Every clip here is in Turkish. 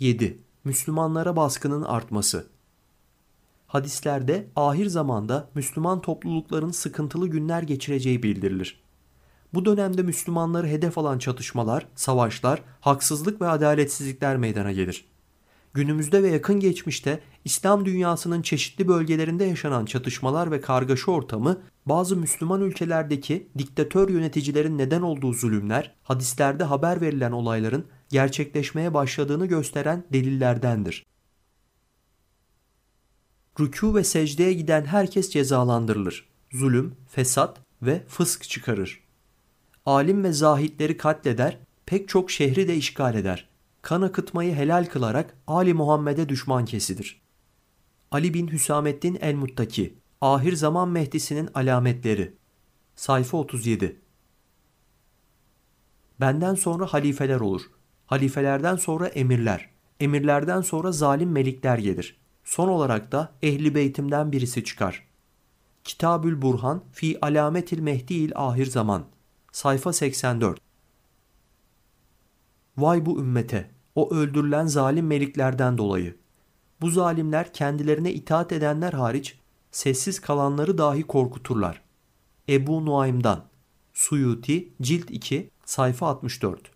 7. Müslümanlara baskının artması. Hadislerde ahir zamanda Müslüman toplulukların sıkıntılı günler geçireceği bildirilir. Bu dönemde Müslümanları hedef alan çatışmalar, savaşlar, haksızlık ve adaletsizlikler meydana gelir. Günümüzde ve yakın geçmişte İslam dünyasının çeşitli bölgelerinde yaşanan çatışmalar ve kargaşa ortamı bazı Müslüman ülkelerdeki diktatör yöneticilerin neden olduğu zulümler, hadislerde haber verilen olayların gerçekleşmeye başladığını gösteren delillerdendir. Rükû ve secdeye giden herkes cezalandırılır. Zulüm, fesat ve fısk çıkarır. Alim ve zahitleri katleder, pek çok şehri de işgal eder. Kan akıtmayı helal kılarak Ali Muhammed'e düşman kesidir. Ali bin Hüsamettin el-Muttaki, Ahir Zaman Mehdisi'nin alametleri. Sayfa 37 Benden sonra halifeler olur. Halifelerden sonra emirler, emirlerden sonra zalim melikler gelir. Son olarak da ehli beytimden birisi çıkar. Kitabül Burhan fi alametil mehdiil ahir zaman. Sayfa 84. Vay bu ümmete, o öldürülen zalim meliklerden dolayı. Bu zalimler kendilerine itaat edenler hariç sessiz kalanları dahi korkuturlar. Ebu Nuaym'dan Suyuti Cilt 2 sayfa 64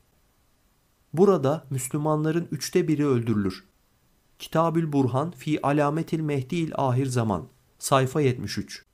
Burada Müslümanların üçte biri öldürülür. Kitabül Burhan fi Alametil Mehdi'il Ahir Zaman sayfa 73